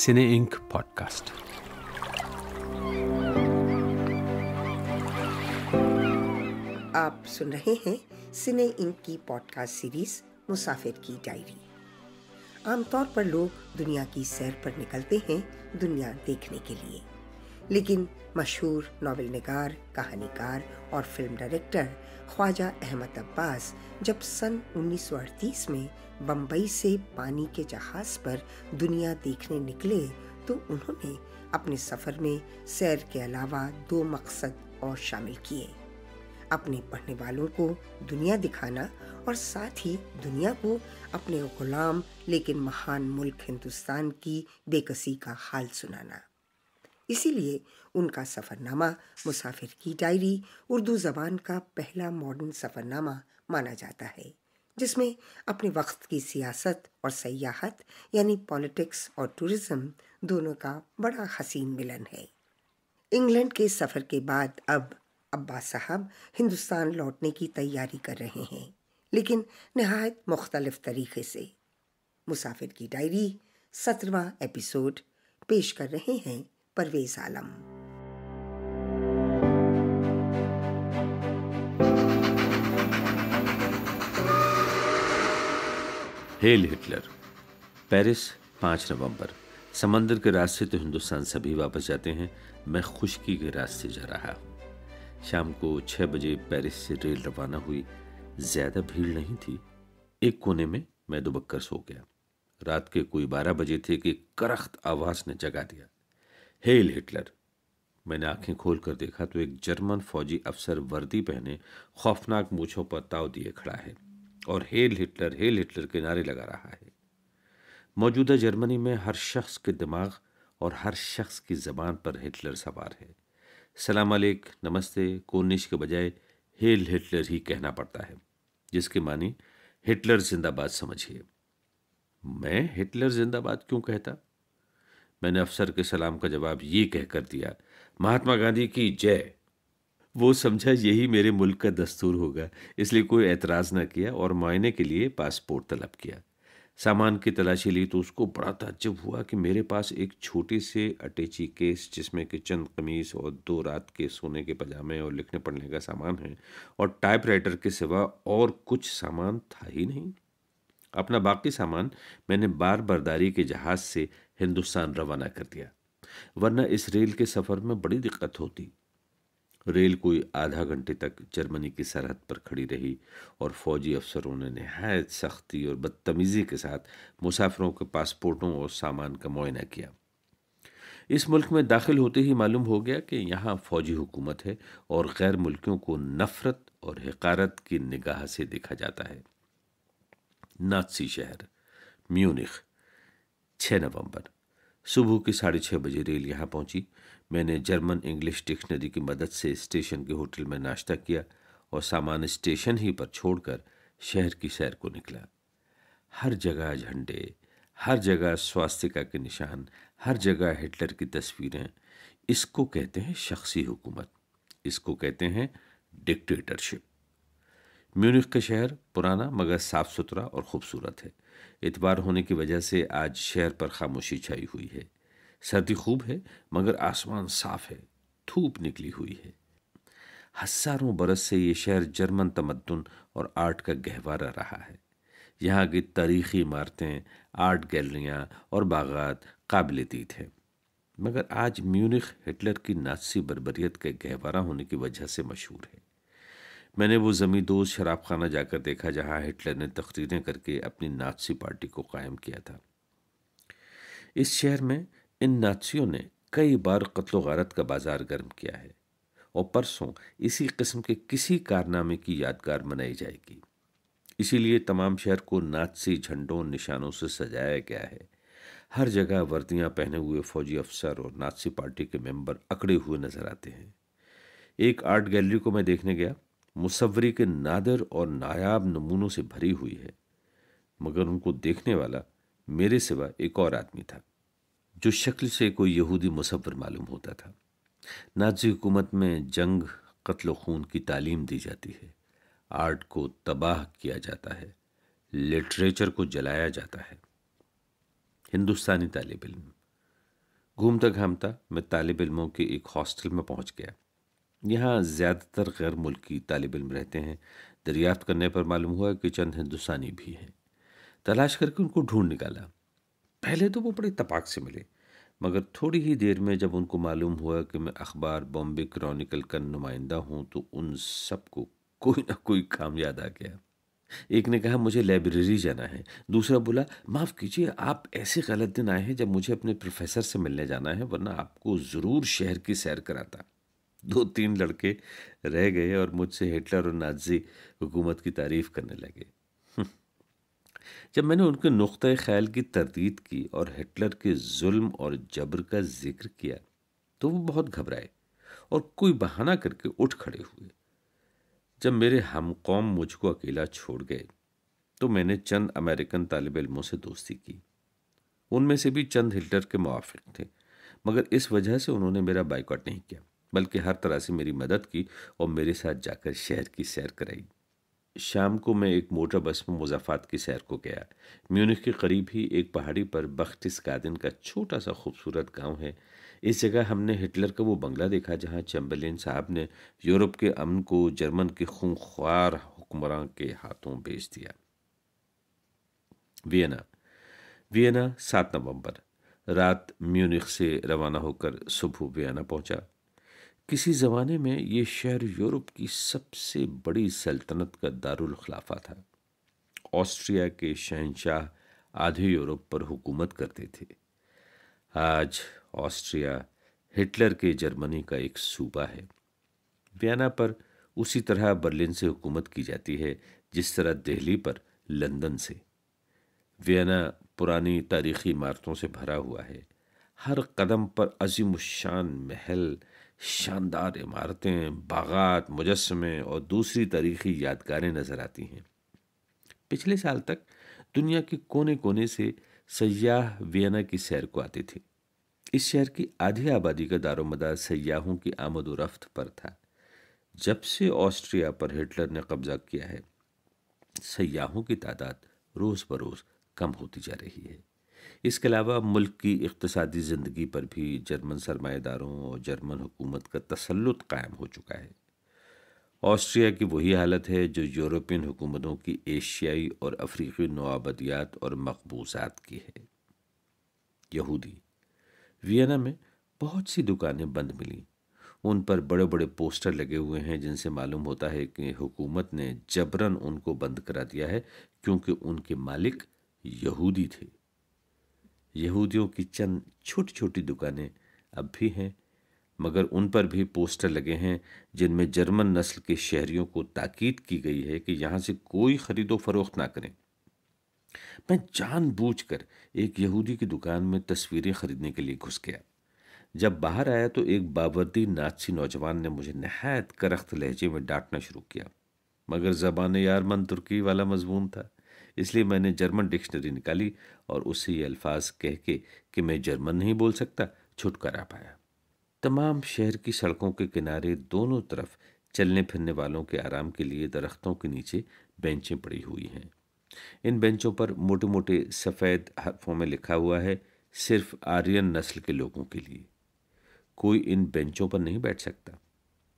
सिने ink podcast आप सुन रहे हैं सिने इंक की पॉडकास्ट सीरीज मुसाफिर की डायरी आमतौर पर लोग दुनिया की सैर पर निकलते हैं दुनिया देखने के लिए लेकिन मशहूर नावल नगार कहानीकार और फिल्म डायरेक्टर ख्वाजा अहमद अब्बास जब सन 1938 में बम्बई से पानी के जहाज़ पर दुनिया देखने निकले तो उन्होंने अपने सफ़र में सैर के अलावा दो मकसद और शामिल किए अपने पढ़ने वालों को दुनिया दिखाना और साथ ही दुनिया को अपने गुलाम लेकिन महान मुल्क हिंदुस्तान की बेकसी का हाल सुनाना इसीलिए उनका सफ़रनामा मुसाफिर की डायरी उर्दू ज़बान का पहला मॉडर्न सफ़रनामा माना जाता है जिसमें अपने वक्त की सियासत और सयाहत यानी पॉलिटिक्स और टूरिज़्म दोनों का बड़ा हसीन मिलन है इंग्लैंड के सफ़र के बाद अब अब्बा साहब हिंदुस्तान लौटने की तैयारी कर रहे हैं लेकिन नहायत मुख्तलफ तरीके से मुसाफिर की डायरी सत्रवा एपिसोड पेश कर रहे हैं Parvez Alam heil Hitler Paris पांच नवंबर समंदर के रास्ते तो हिंदुस्तान सभी वापस जाते हैं मैं खुशकी के रास्ते जा रहा शाम को छह बजे पेरिस से रेल रवाना हुई ज़्यादा भीड़ नहीं थी एक कोने में मैं दुबक्कर सो गया रात के कोई बारह बजे थे कि करख्त आवाज़ ने जगा दिया हेल हिटलर मैंने आंखें खोलकर देखा तो एक जर्मन फौजी अफसर वर्दी पहने खौफनाक मूछों पर ताव दिए खड़ा है और हेल हिटलर हेल हिटलर के नारे लगा रहा है मौजूदा जर्मनी में हर शख्स के दिमाग और हर शख्स की ज़बान पर हिटलर सवार है सलाम अलैक नमस्ते कोनिश के बजाय हेल हिटलर ही कहना पड़ता है जिसके मानी हिटलर जिंदाबाद समझिए मैं हिटलर जिंदाबाद क्यों कहता मैंने अफसर के सलाम का जवाब ये कहकर दिया महात्मा गांधी की जय वो समझा यही मेरे मुल्क का दस्तूर होगा इसलिए कोई एतराज़ ना किया और मायने के लिए पासपोर्ट तलब किया सामान की तलाशी ली तो उसको बड़ा ताजब हुआ कि मेरे पास एक छोटे से अटैची केस जिसमें कि चंद कमीज और दो रात के सोने के पजामे और लिखने पढ़ने का सामान है और टाइपराइटर के सिवा और कुछ सामान था ही नहीं अपना बाकी सामान मैंने बार बरदारी के जहाज़ से हिंदुस्तान रवाना कर दिया वरना इस रेल के सफ़र में बड़ी दिक्कत होती रेल कोई आधा घंटे तक जर्मनी की सरहद पर खड़ी रही और फौजी अफसरों ने नहायत सख्ती और बदतमीज़ी के साथ मुसाफिरों के पासपोर्टों और सामान का मुआयना किया इस मुल्क में दाखिल होते ही मालूम हो गया कि यहाँ फौजी हुकूमत है और गैर मुल्कियों को नफ़रत और हकारत की निगाह से देखा जाता है नाथसी शहर म्यूनिख छः नवंबर सुबह के साढ़े छः बजे रेल यहाँ पहुँची मैंने जर्मन इंग्लिश डिक्शनरी की मदद से स्टेशन के होटल में नाश्ता किया और सामान स्टेशन ही पर छोड़कर शहर की सैर को निकला हर जगह झंडे हर जगह स्वास्थ्यिका के निशान हर जगह हिटलर की तस्वीरें इसको कहते हैं शख्सी हुकूमत इसको कहते हैं डिक्टेटरशिप म्यूनिख का शहर पुराना मगर साफ सुथरा और ख़ूबसूरत है इतवार होने की वजह से आज शहर पर खामोशी छाई हुई है सर्दी खूब है मगर आसमान साफ है धूप निकली हुई है हजारों बरस से ये शहर जर्मन तमद्दन और आर्ट का गहवारा रहा है यहाँ की तारीखी इमारतें आर्ट गैलरियाँ और बागात काबिल दीद हैं मगर आज म्यूनिख हिटलर की नासी बरबरीत के गहवारा होने की वजह से मशहूर है मैंने वो ज़मींदोज शराब खाना जाकर देखा जहाँ हिटलर ने तकरीरें करके अपनी नाथसी पार्टी को कायम किया था इस शहर में इन नाथसियों ने कई बार कत्लो गारत का बाजार गर्म किया है और परसों इसी किस्म के किसी कारनामे की यादगार मनाई जाएगी इसीलिए तमाम शहर को नाथसी झंडों निशानों से सजाया गया है हर जगह वर्दियां पहने हुए फौजी अफसर और नाथसी पार्टी के मेंबर अकड़े हुए नजर आते हैं एक आर्ट गैलरी को मैं देखने गया मुसवरी के नादर और नायाब नमूनों से भरी हुई है मगर उनको देखने वाला मेरे सिवा एक और आदमी था जो शक्ल से कोई यहूदी मुसवर मालूम होता था नाजी हुकूमत में जंग कत्ल खून की तालीम दी जाती है आर्ट को तबाह किया जाता है लिटरेचर को जलाया जाता है हिंदुस्तानी तालब इल्म घूमता घामता मैं तालब इल्मों के एक हॉस्टल में पहुंच गया यहाँ ज़्यादातर गैर मुल्की तालब इम रहते हैं दरियाफ्त करने पर मालूम हुआ कि चंद हिंदुस्तानी भी हैं तलाश करके उनको ढूंढ निकाला पहले तो वो बड़े तपाक से मिले मगर थोड़ी ही देर में जब उनको मालूम हुआ कि मैं अखबार बॉम्बे क्रॉनिकल का नुमाइंदा हूँ तो उन सबको कोई ना कोई काम याद आ गया एक ने कहा मुझे लाइब्रेरी जाना है दूसरा बोला माफ़ कीजिए आप ऐसे गलत दिन आए हैं जब मुझे अपने प्रोफेसर से मिलने जाना है वरना आपको ज़रूर शहर की सैर कराता दो तीन लड़के रह गए और मुझसे हिटलर और नाजी हुकूमत की तारीफ़ करने लगे हम्म। जब मैंने उनके नुक़ ख़्याल की तरदीद की और हिटलर के जुल्म और जबर का जिक्र किया तो वो बहुत घबराए और कोई बहाना करके उठ खड़े हुए जब मेरे हम कौम मुझको अकेला छोड़ गए तो मैंने चंद अमेरिकन तालब इलमों से दोस्ती की उनमें से भी चंद हिटलर के मुआफ़ थे मगर इस वजह से उन्होंने मेरा बाइकआउट नहीं किया बल्कि हर तरह से मेरी मदद की और मेरे साथ जाकर शहर की सैर कराई शाम को मैं एक मोटर बस में मुजाफात की सैर को गया म्यूनिख के करीब ही एक पहाड़ी पर बख्तिस कादिन का छोटा सा खूबसूरत गांव है इस जगह हमने हिटलर का वो बंगला देखा जहां चैम्बरलिन साहब ने यूरोप के अमन को जर्मन के खूंखार हुक्मरान के हाथों भेज दिया वियना वियना सात नवंबर रात म्यूनिख से रवाना होकर सुबह वियना पहुंचा किसी ज़माने में ये शहर यूरोप की सबसे बड़ी सल्तनत का दारुल खिलाफा था ऑस्ट्रिया के शहनशाह आधे यूरोप पर हुकूमत करते थे आज ऑस्ट्रिया हिटलर के जर्मनी का एक सूबा है वियना पर उसी तरह बर्लिन से हुकूमत की जाती है जिस तरह दिल्ली पर लंदन से वियना पुरानी तारीखी इमारतों से भरा हुआ है हर कदम पर अजीम शान महल शानदार इमारतें बागात मुजस्मे और दूसरी तारीखी यादगारें नज़र आती हैं पिछले साल तक दुनिया के कोने कोने से सयाह वियना की सैर को आते थे इस शहर की आधी आबादी का दारोमदार सयाहों की आमद रफ्त पर था जब से ऑस्ट्रिया पर हिटलर ने कब्जा किया है सयाहों की तादाद रोज़ बरोज़ कम होती जा रही है इसके अलावा मुल्क की इकतदी ज़िंदगी पर भी जर्मन सरमाएदारों और जर्मन हुकूमत का तसलुत कायम हो चुका है ऑस्ट्रिया की वही हालत है जो यूरोपियन हुकूमतों की एशियाई और अफ्रीकी नवाबदियात और मकबूजात की है यहूदी वियना में बहुत सी दुकानें बंद मिली उन पर बड़े बड़े पोस्टर लगे हुए हैं जिनसे मालूम होता है कि हुकूमत ने जबरन उनको बंद करा दिया है क्योंकि उनके मालिक यहूदी थे यहूदियों की चंद छोटी छोटी दुकानें अब भी हैं मगर उन पर भी पोस्टर लगे हैं जिनमें जर्मन नस्ल के शहरियों को ताकीद की गई है कि यहाँ से कोई ख़रीदो फरोख्त ना करें मैं जानबूझकर एक यहूदी की दुकान में तस्वीरें खरीदने के लिए घुस गया जब बाहर आया तो एक बावर्दी नाची नौजवान ने मुझे नहायत करख्त लहजे में डांटना शुरू किया मगर जबान यार मन तुर्की वाला मजमून था इसलिए मैंने जर्मन डिक्शनरी निकाली और उससे ये अल्फाज कह के कि मैं जर्मन नहीं बोल सकता छुटकारा पाया तमाम शहर की सड़कों के किनारे दोनों तरफ चलने फिरने वालों के आराम के लिए दरख्तों के नीचे बेंचें पड़ी हुई हैं इन बेंचों पर मोटे मोटे सफ़ेद हरफों में लिखा हुआ है सिर्फ आर्यन नस्ल के लोगों के लिए कोई इन बेंचों पर नहीं बैठ सकता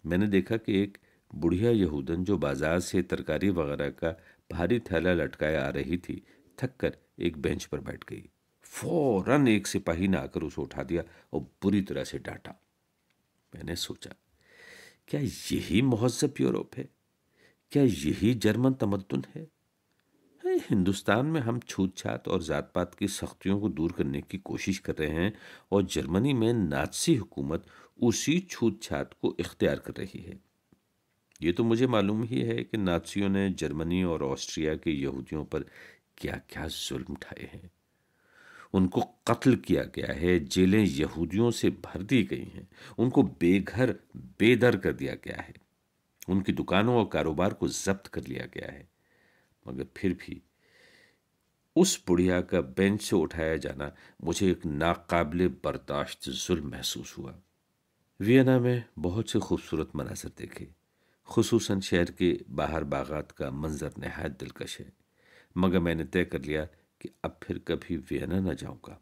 मैंने देखा कि एक बुढ़िया यहूदन जो बाजार से तरकारी वगैरह का भारी थैला लटकाए आ रही थी थक कर एक बेंच पर बैठ गई फौरन एक सिपाही ने आकर उसे उठा दिया और बुरी तरह से डांटा मैंने सोचा क्या यही महजब यूरोप है क्या यही जर्मन तमदन है हिंदुस्तान में हम छूत छात और जात पात की सख्तियों को दूर करने की कोशिश कर रहे हैं और जर्मनी में नाथसी हुकूमत उसी छूत छात को इख्तियार कर रही है ये तो मुझे मालूम ही है कि नाथियों ने जर्मनी और ऑस्ट्रिया के यहूदियों पर क्या क्या जुल्म उठाए हैं उनको कत्ल किया गया है जेलें यहूदियों से भर दी गई हैं उनको बेघर बेदर कर दिया गया है उनकी दुकानों और कारोबार को जब्त कर लिया गया है मगर फिर भी उस बुढ़िया का बेंच से उठाया जाना मुझे एक नाकाबले बर्दाश्त जुल्म महसूस हुआ वियना में बहुत से खूबसूरत मनासर देखे खसूस शहर के बाहर बागात का मंज़र नहायत दिलकश है मगर मैंने तय कर लिया कि अब फिर कभी वियना न जाऊँगा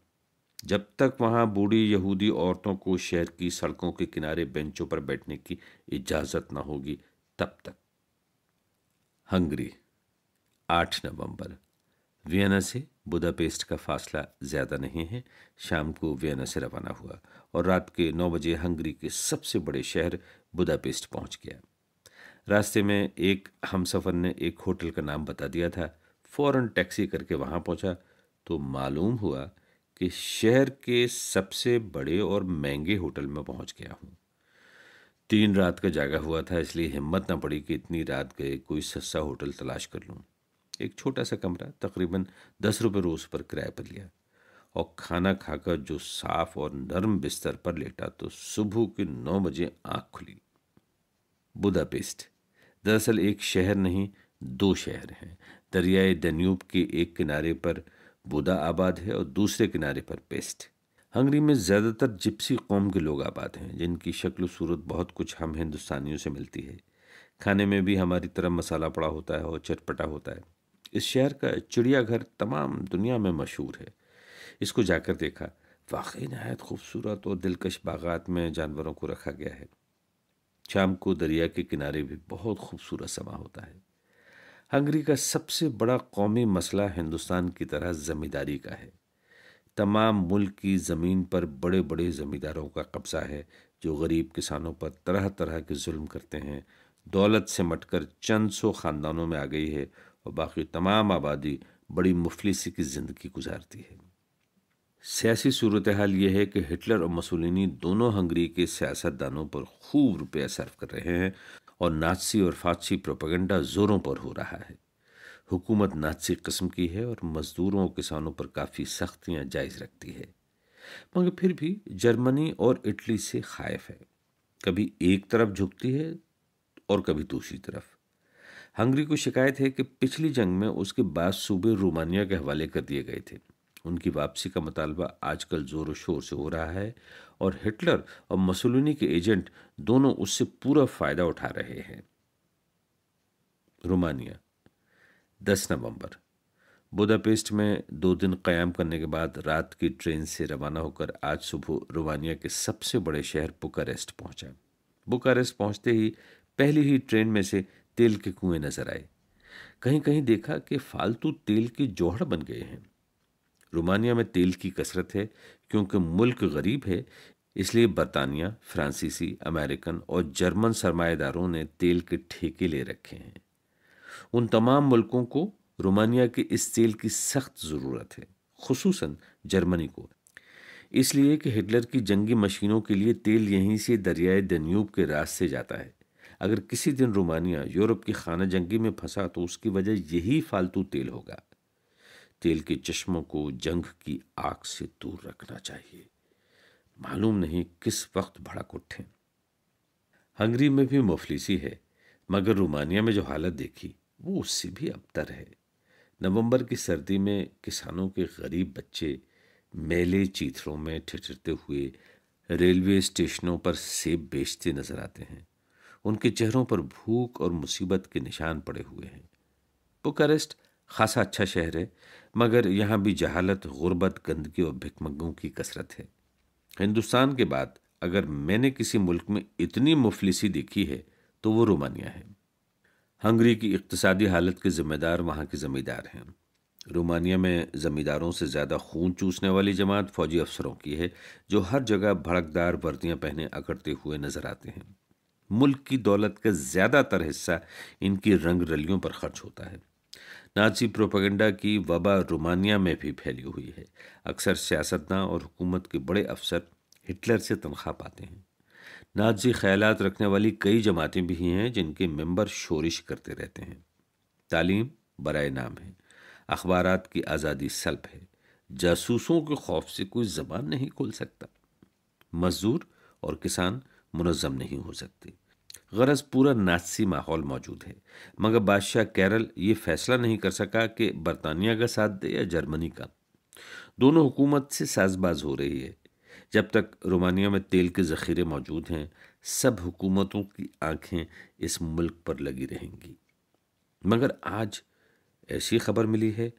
जब तक वहाँ बूढ़ी यहूदी औरतों को शहर की सड़कों के किनारे बेंचों पर बैठने की इजाज़त न होगी तब तक हंगरी आठ नवंबर वियना से बुदापेस्ट का फासला ज़्यादा नहीं है शाम को वियना से रवाना हुआ और रात के नौ बजे हंगरी के सबसे बड़े शहर बुदापेस्ट पहुँच गया रास्ते में एक हम सफ़र ने एक होटल का नाम बता दिया था फ़ौर टैक्सी करके वहाँ पहुँचा तो मालूम हुआ कि शहर के सबसे बड़े और महंगे होटल में पहुँच गया हूँ तीन रात का जागा हुआ था इसलिए हिम्मत ना पड़ी कि इतनी रात गए कोई सस्ता होटल तलाश कर लूँ एक छोटा सा कमरा तकरीबन दस रुपये रोज़ पर किराए पर लिया और खाना खाकर जो साफ और नरम बिस्तर पर लेटा तो सुबह के नौ बजे आँख खुली बुदापेस्ट दरअसल एक शहर नहीं दो शहर हैं दरियाए डन्यूब के एक किनारे पर बुदा आबाद है और दूसरे किनारे पर पेस्ट हंगरी में ज़्यादातर जिप्सी कौम के लोग आबाद हैं जिनकी शक्ल सूरत बहुत कुछ हम हिंदुस्तानियों से मिलती है खाने में भी हमारी तरह मसाला पड़ा होता है और चटपटा होता है इस शहर का चिड़ियाघर तमाम दुनिया में मशहूर है इसको जाकर देखा वाकई नहायत खूबसूरत और दिलकश बागात में जानवरों को रखा गया है शाम को दरिया के किनारे भी बहुत खूबसूरत समा होता है हंगरी का सबसे बड़ा कौमी मसला हिंदुस्तान की तरह ज़मींदारी का है तमाम मुल्क की ज़मीन पर बड़े बड़े ज़मींदारों का कब्ज़ा है जो गरीब किसानों पर तरह तरह के जुल्म करते हैं दौलत से मटकर चंद सौ ख़ानदानों में आ गई है और बाकी तमाम आबादी बड़ी मुफलिसी की ज़िंदगी गुजारती है सियासी सूरत हाल ये है कि हिटलर और मसूलिनी दोनों हंगरी के सियासतदानों पर खूब रुपया सर्व कर रहे हैं और नाथसी और फारसी प्रोपेगेंडा ज़ोरों पर हो रहा है हुकूमत नाथसी कस्म की है और मज़दूरों और किसानों पर काफ़ी सख्तियाँ जायज़ रखती है मगर फिर भी जर्मनी और इटली से खायफ है कभी एक तरफ झुकती है और कभी दूसरी तरफ हंगरी को शिकायत है कि पिछली जंग में उसके बाद सूबे रोमानिया के हवाले कर दिए गए थे उनकी वापसी का मुतालबा आजकल ज़ोर शोर से हो रहा है और हिटलर और मसलूनी के एजेंट दोनों उससे पूरा फ़ायदा उठा रहे हैं रोमानिया दस नवंबर बुदापेस्ट में दो दिन क़याम करने के बाद रात की ट्रेन से रवाना होकर आज सुबह रोमानिया के सबसे बड़े शहर बुकारेस्ट पहुंचा बुकारेस्ट पहुंचते ही पहली ही ट्रेन में से तेल के कुएं नज़र आए कहीं कहीं देखा कि फालतू तेल के जौहड़ बन गए हैं रोमानिया में तेल की कसरत है क्योंकि मुल्क गरीब है इसलिए बरतानिया फ्रांसीसी अमेरिकन और जर्मन सरमाएदारों ने तेल के ठेके ले रखे हैं उन तमाम मुल्कों को रोमानिया के इस तेल की सख्त ज़रूरत है खसूस जर्मनी को इसलिए कि हिटलर की जंगी मशीनों के लिए तेल यहीं से दरियाए दन्यूब के रास्ते जाता है अगर किसी दिन रोमानिया यूरोप की खाना जंगी में फंसा तो उसकी वजह यही फालतू तेल होगा तेल के चश्मों को जंग की आग से दूर रखना चाहिए मालूम नहीं किस वक्त भड़क उठे हंगरी में भी मुफलिसी है मगर रोमानिया में जो हालत देखी वो उससे भी अबतर है नवंबर की सर्दी में किसानों के गरीब बच्चे मेले चीथड़ों में ठिठरते हुए रेलवे स्टेशनों पर सेब बेचते नजर आते हैं उनके चेहरों पर भूख और मुसीबत के निशान पड़े हुए हैं बुकारेस्ट खासा अच्छा शहर है मगर यहाँ भी जहालत गुर्बत गंदगी और भिकमगों की कसरत है हिंदुस्तान के बाद अगर मैंने किसी मुल्क में इतनी मुफलिसी देखी है तो वो रोमानिया है हंगरी की इकतसादी हालत के ज़िम्मेदार वहाँ के ज़मींदार हैं रोमानिया में ज़मींदारों से ज़्यादा खून चूसने वाली जमात फ़ौजी अफसरों की है जो हर जगह भड़कदार वर्दियाँ पहने अकड़ते हुए नज़र आते हैं मुल्क की दौलत का ज़्यादातर हिस्सा इनकी रंग रलियों पर खर्च होता है नाजी प्रोपागेंडा की वबा रोमानिया में भी फैली हुई है अक्सर सियासतदान और हुकूमत के बड़े अफसर हिटलर से तनख्वाह पाते हैं नाजी ख्यालात रखने वाली कई जमातें भी हैं जिनके मेंबर शोरिश करते रहते हैं तालीम बरए नाम है अखबार की आज़ादी सल्प है जासूसों के खौफ से कोई ज़बान नहीं खोल सकता मज़दूर और किसान मुनज़म नहीं हो सकते गरज पूरा नासी माहौल मौजूद है मगर बादशाह कैरल ये फैसला नहीं कर सका कि बरतानिया का साथ दे या जर्मनी का दोनों हुकूमत से साजबाज हो रही है जब तक रोमानिया में तेल के ज़ख़ीरे मौजूद हैं सब हुकूमतों की आंखें इस मुल्क पर लगी रहेंगी मगर आज ऐसी खबर मिली है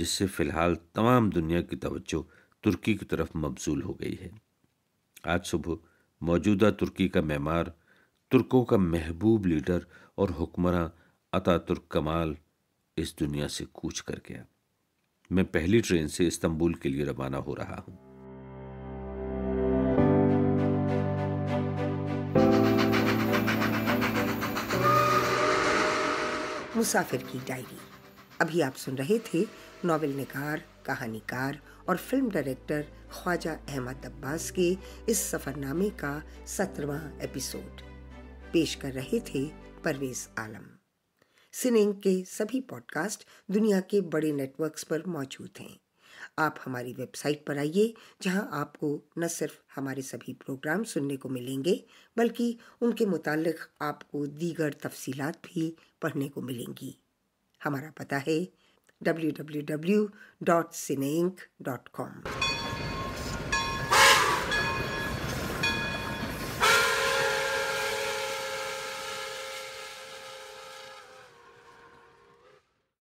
जिससे फ़िलहाल तमाम दुनिया की तवज्जो तुर्की की तरफ मबजूल हो गई है आज सुबह मौजूदा तुर्की का मैमार तुर्कों का महबूब लीडर और हुक्मरान तुर्क कमाल इस दुनिया से कूच कर गया मैं पहली ट्रेन से इस्तांबुल के लिए रवाना हो रहा हूं मुसाफिर की डायरी अभी आप सुन रहे थे नॉवल निकार कहानीकार और फिल्म डायरेक्टर ख्वाजा अहमद अब्बास के इस सफ़रनामे का सत्रवा एपिसोड पेश कर रहे थे परवेज आलम सिनेंग के सभी पॉडकास्ट दुनिया के बड़े नेटवर्क्स पर मौजूद हैं आप हमारी वेबसाइट पर आइए जहां आपको न सिर्फ हमारे सभी प्रोग्राम सुनने को मिलेंगे बल्कि उनके मुतालिक आपको दीगर तफसीलात भी पढ़ने को मिलेंगी हमारा पता है W W W dot dot com